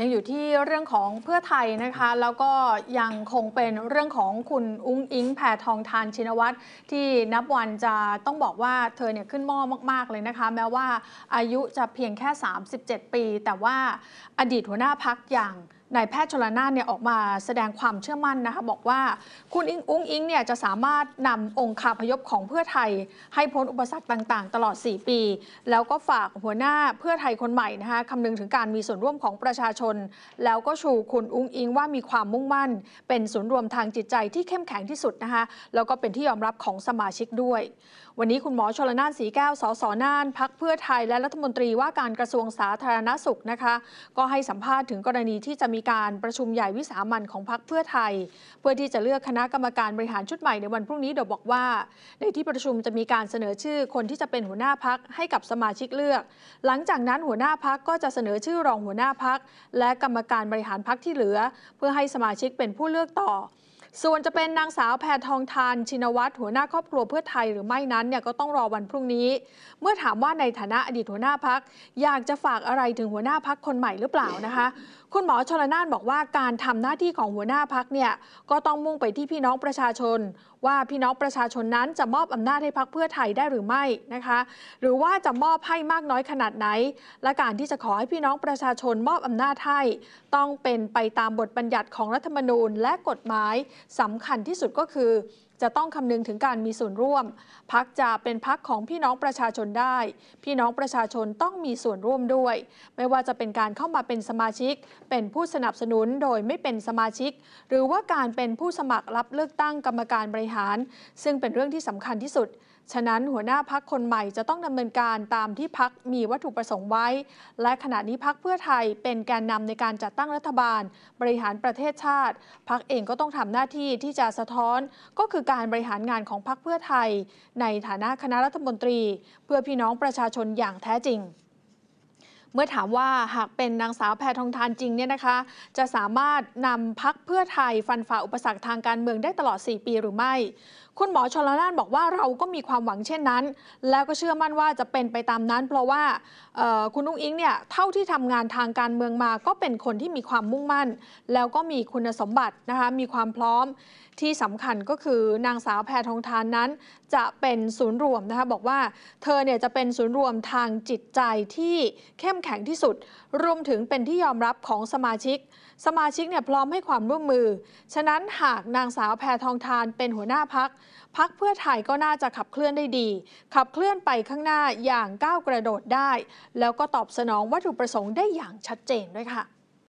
ยังอยู่ที่เรื่องของเพื่อไทยนะคะ แล้วก็ยังคงเป็นเรื่องของคุณอุ้งอิงแผ่ทองทานชินวัตรที่นับวันจะต้องบอกว่าเธอเนี่ยขึ้นหม้อมากๆเลยนะคะ แม้ว่าอายุจะเพียงแค่ 37 ปี แต่ว่าอดีตหัวหน้าพักอย่างนายแพทย์ชลนาเนี่ยออกมาแสดงความเชื่อมั่นนะคะบอกว่าคุณอิงอุ้งอิงเนี่ยจะสามารถนำองค์คาพยพของเพื่อไทย ให้พ้นอุปสรรคต่างๆ ตลอด 4 ปี แล้วก็ฝากหัวหน้าเพื่อไทยคนใหม่นะคะคำนึงถึงการมีส่วนร่วมของประชาชน แล้วก็ชูคุณอุ้งอิง ว่ามีความมุ่งมั่น เป็นศูนย์รวมทางจิตใจที่เข้มแข็งที่สุดนะคะแล้วก็เป็นที่ยอมรับของสมาชิกด้วย วันนี้คุณหมอชลนานสีแก้วสสน่านพักเพื่อไทยและรัฐมนตรีว่าการกระทรวงสาธารณสุขนะคะก็ให้สัมภาษณ์ถึงกรณีที่จะมีการประชุมใหญ่วิสามันของพรรคเพื่อไทย เพื่อที่จะเลือกคณะกรรมการบริหารชุดใหม่ในวันพรุ่งนี้โดยบอกว่า ในที่ประชุมจะมีการเสนอชื่อคนที่จะเป็นหัวหน้าพักให้กับสมาชิกเลือก หลังจากนั้นหัวหน้าพักก็จะเสนอชื่อรองหัวหน้าพักและกรรมการบริหารพักที่เหลือ เพื่อให้สมาชิกเป็นผู้เลือกต่อส่วนจะเป็นนางสาวแพทองทานชินวัตรหัวหน้าครอบครัวเพื่อไทยหรือไม่นั้นเนี่ยก็ต้องรอวันพรุ่งนี้ เมื่อถามว่าในฐานะอดีตหัวหน้าพักอยากจะฝากอะไรถึงหัวหน้าพักคนใหม่หรือเปล่านะคะ คุณหมอชลนานบอกว่า การทำหน้าที่ของหัวหน้าพักเนี่ยก็ต้องมุ่งไปที่พี่น้องประชาชน ว่าพี่น้องประชาชนนั้นจะมอบอำนาจให้พักเพื่อไทยได้หรือไม่นะคะ หรือว่าจะมอบให้มากน้อยขนาดไหน และการที่จะขอให้พี่น้องประชาชนมอบอำนาจให้ต้องเป็นไปตามบทบัญญัติของรัฐธรรมนูญและกฎหมายสำคัญที่สุดก็คือ จะต้องคำนึงถึงการมีส่วนร่วม พักจะเป็นพักของพี่น้องประชาชนได้ พี่น้องประชาชนต้องมีส่วนร่วมด้วย ไม่ว่าจะเป็นการเข้ามาเป็นสมาชิก เป็นผู้สนับสนุนโดยไม่เป็นสมาชิก หรือว่าการเป็นผู้สมัครรับเลือกตั้งกรรมการบริหาร ซึ่งเป็นเรื่องที่สำคัญที่สุดฉะนั้นหัวหน้าพักคนใหม่จะต้องดำเนินการตามที่พักมีวัตถุประสงค์ไว้ และขณะนี้พักเพื่อไทยเป็นแกนนำในการจัดตั้งรัฐบาล บริหารประเทศชาติ พักเองก็ต้องทำหน้าที่ที่จะสะท้อน ก็คือการบริหารงานของพักเพื่อไทย ในฐานะคณะรัฐมนตรีเพื่อพี่น้องประชาชนอย่างแท้จริงเมื่อถามว่าหากเป็นนางสาวแพทองทานจริงเนี่ยนะคะ จะสามารถนำพักเพื่อไทยฟันฝ่าอุปสรรคทางการเมืองได้ตลอด 4 ปีหรือไม่ คุณหมอชลนานบอกว่าเราก็มีความหวังเช่นนั้น แล้วก็เชื่อมั่นว่าจะเป็นไปตามนั้น เพราะว่าคุณอุ้งอิงเนี่ยเท่าที่ทำงานทางการเมืองมาก็เป็นคนที่มีความมุ่งมั่น แล้วก็มีคุณสมบัตินะคะมีความพร้อมที่สำคัญก็คือนางสาวแพทองทานนั้น จะเป็นศูนย์รวมนะคะบอกว่าเธอเนี่ยจะเป็นศูนย์รวมทางจิตใจที่เข้มแข็งที่สุด รวมถึงเป็นที่ยอมรับของสมาชิก สมาชิกเนี่ยพร้อมให้ความร่วมมือ ฉะนั้นหากนางสาวแพทองทานเป็นหัวหน้าพัก พักเพื่อไทยก็น่าจะขับเคลื่อนได้ดี ขับเคลื่อนไปข้างหน้าอย่างก้าวกระโดดได้ แล้วก็ตอบสนองวัตถุประสงค์ได้อย่างชัดเจนด้วยค่ะ